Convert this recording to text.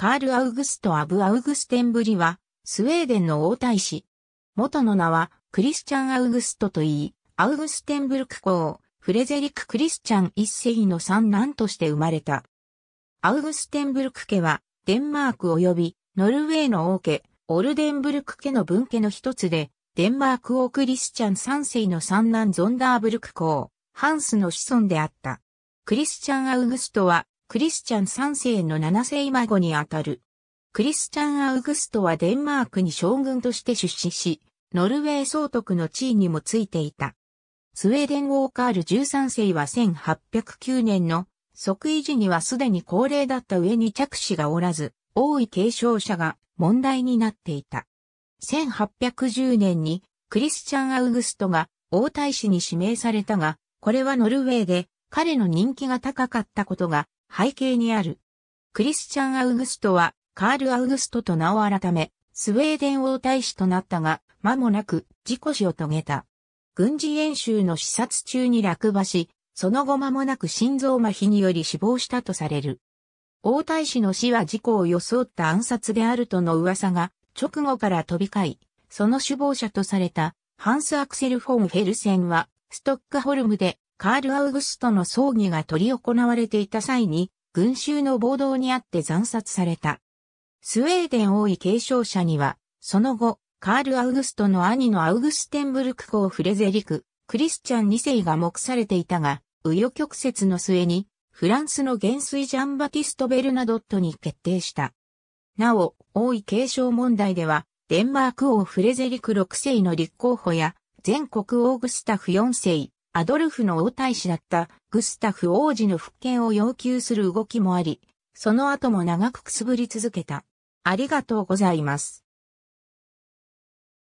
カール・アウグスト・アブ・アウグステンブリは、スウェーデンの王太子。元の名は、クリスチャン・アウグストといい、アウグステンブルク公、フレゼリック・クリスチャン一世の三男として生まれた。アウグステンブルク家は、デンマーク及び、ノルウェーの王家、オルデンブルク家の分家の一つで、デンマーク王クリスチャン三世の三男ゾンダーブルク公、ハンスの子孫であった。クリスチャン・アウグストは、クリスチャン3世の7世孫にあたる。クリスチャン・アウグストはデンマークに将軍として出資し、ノルウェー総督の地位にもついていた。スウェーデンウォーカール13世は1809年の即位時にはすでに高齢だった上に着手がおらず、王位継承者が問題になっていた。1810年にクリスチャン・アウグストが王太子に指名されたが、これはノルウェーで彼の人気が高かったことが背景にある。クリスチャン・アウグストは、カール・アウグストと名を改め、スウェーデン王太子となったが、間もなく事故死を遂げた。軍事演習の視察中に落馬し、その後間もなく心臓麻痺により死亡したとされる。王太子の死は事故を装った暗殺であるとの噂が直後から飛び交い、その首謀者とされたハンス・アクセル・フォン・フェルセンはストックホルムでカール・アウグストの葬儀が取り行われていた際に、群衆の暴動にあって惨殺された。スウェーデン王位継承者には、その後、カール・アウグストの兄のアウグステンブルク公フレゼリク、クリスチャン2世が目されていたが、右与曲折の末に、フランスの元帥ジャンバティスト・ベルナドットに決定した。なお、王位継承問題では、デンマーク王フレゼリク6世の立候補や、全国オーグスタフ4世、アドルフの王太子だったグスタフ王子の復権を要求する動きもあり、その後も長くくすぶり続けた。ありがとうございます。